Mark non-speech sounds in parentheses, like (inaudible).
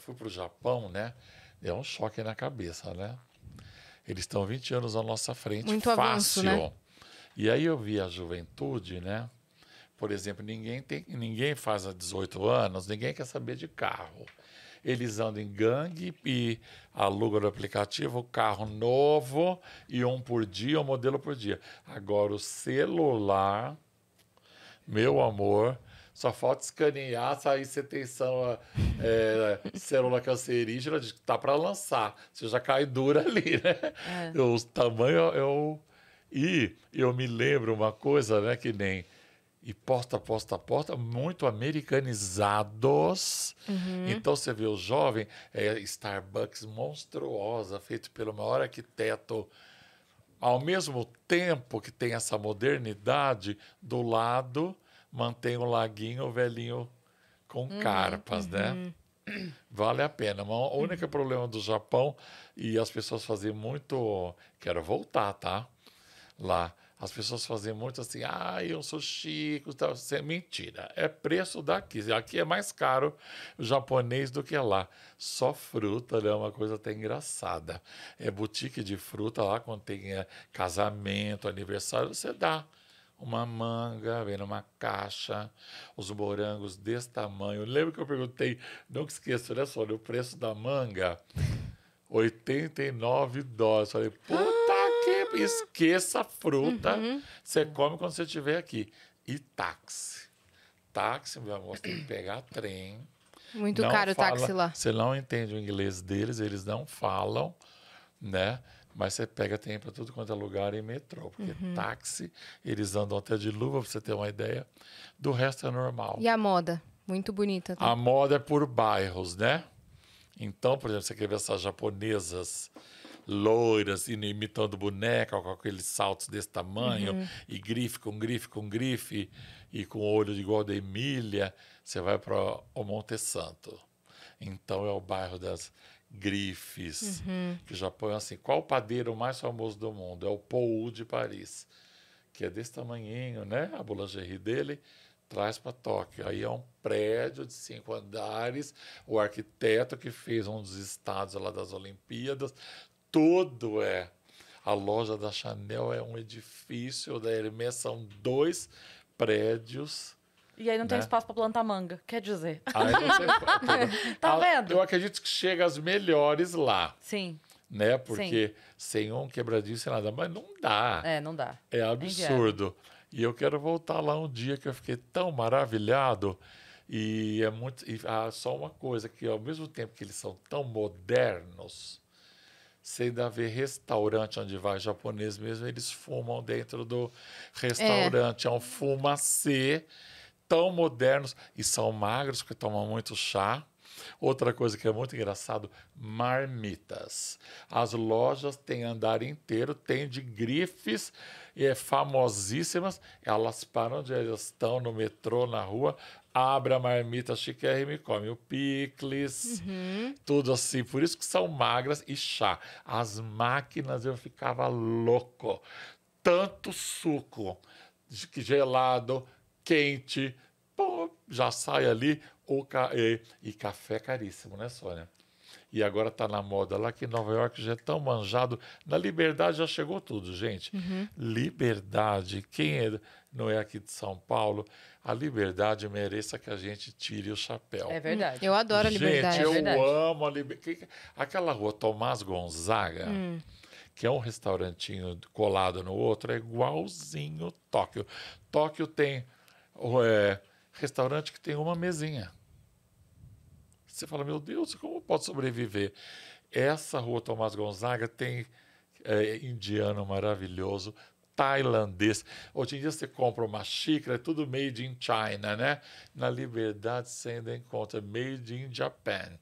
fui para o Japão, né? Deu é um choque na cabeça, né? Eles estão 20 anos à nossa frente, Muito fácil. Avanço, né? E aí eu vi a juventude, né? Por exemplo, ninguém tem, ninguém faz há 18 anos, ninguém quer saber de carro. Eles andam em gangue e alugam no aplicativo carro novo e um por dia, um modelo por dia. Agora o celular, meu amor, só falta escanear, sair se tem célula, é, célula cancerígena, de que tá para lançar. Você já cai dura ali, né? É. O tamanho é o. E eu me lembro uma coisa, né, que nem e porta, porta, porta, muito americanizados. Uhum. Então você vê o jovem, é, Starbucks monstruosa, feito pelo maior arquiteto. Ao mesmo tempo que tem essa modernidade, do lado mantém o laguinho, velhinho com uhum, carpas, né? uhum. né? Vale a pena. Mas o uhum. único uhum. problema do Japão, e as pessoas fazem muito. Quero voltar, tá? Lá. As pessoas fazem muito assim, ah, eu sou chico, tal. Isso é mentira. É preço daqui. Aqui é mais caro o japonês do que lá. Só fruta, né? É uma coisa até engraçada. É boutique de fruta lá, quando tem eh, casamento, aniversário, você dá uma manga, vem numa caixa, os morangos desse tamanho. lembro que eu perguntei, nunca esqueço, né, só o preço da manga? 89 dólares. Falei, puta ah! que... Esqueça a fruta, uhum. você come quando você estiver aqui. E táxi. Táxi, meu amor, você tem que pegar trem. Muito não caro fala, o táxi lá. Você não entende o inglês deles, eles não falam, né? Mas você pega, tem para tudo quanto é lugar e metrô, porque uhum. táxi, eles andam até de luva, para você ter uma ideia. Do resto é normal. E a moda? Muito bonita. Tá? A moda é por bairros, né? Então, por exemplo, você quer ver essas japonesas loiras imitando boneca com aqueles saltos desse tamanho uhum. e grife com grife com grife e com olho igual da Emília, você vai para o Monte Santo. Então é o bairro das grifes, uhum. que já põe assim, qual o padeiro mais famoso do mundo? É o Paul de Paris, que é desse tamanhinho, né? A boulangerie dele traz para Tóquio. Aí é um prédio de cinco andares, o arquiteto que fez um dos estados lá das Olimpíadas, tudo é. A loja da Chanel é um edifício, da Hermès são dois prédios e aí não tem né? espaço para plantar manga. Quer dizer. Aí ah, então (laughs) tá, tá ah, vendo? Eu acredito que chega as melhores lá. Sim. Né? Porque Sim. sem um quebradinho, sem nada. Mas não dá. É, não dá. É absurdo. e eu quero voltar lá um dia que eu fiquei tão maravilhado. E é muito. E, ah, só uma coisa: que ao mesmo tempo que eles são tão modernos, você ainda vê restaurante onde vai japonês mesmo, eles fumam dentro do restaurante. É, é um fumacê tão modernos e são magros porque tomam muito chá. Outra coisa que é muito engraçado, marmitas. As lojas têm andar inteiro, tem de grifes é, famosíssimas. Elas param onde elas estão, no metrô, na rua, abre a marmita chiquérrima e come o picles, uhum. tudo assim. Por isso que são magras e chá. As máquinas eu ficava louco. Tanto suco gelado, quente, pô, já sai ali o ca... e café caríssimo, né, Sônia? E agora está na moda lá que Nova York já é tão manjado. Na Liberdade já chegou tudo, gente. Uhum. Liberdade, quem é, não é aqui de São Paulo, a liberdade mereça que a gente tire o chapéu. É verdade. Eu adoro a liberdade. Gente, eu é amo a liberdade. Aquela rua Tomás Gonzaga. Hum. que é um restaurantinho colado no outro, é igualzinho Tóquio. Tóquio tem é, restaurante que tem uma mesinha. Você fala, meu Deus, como pode sobreviver? Essa rua Tomás Gonzaga tem é, indiano maravilhoso, tailandês. Hoje em dia você compra uma xícara, é tudo made in China, né? Na Liberdade você ainda encontra made in Japan.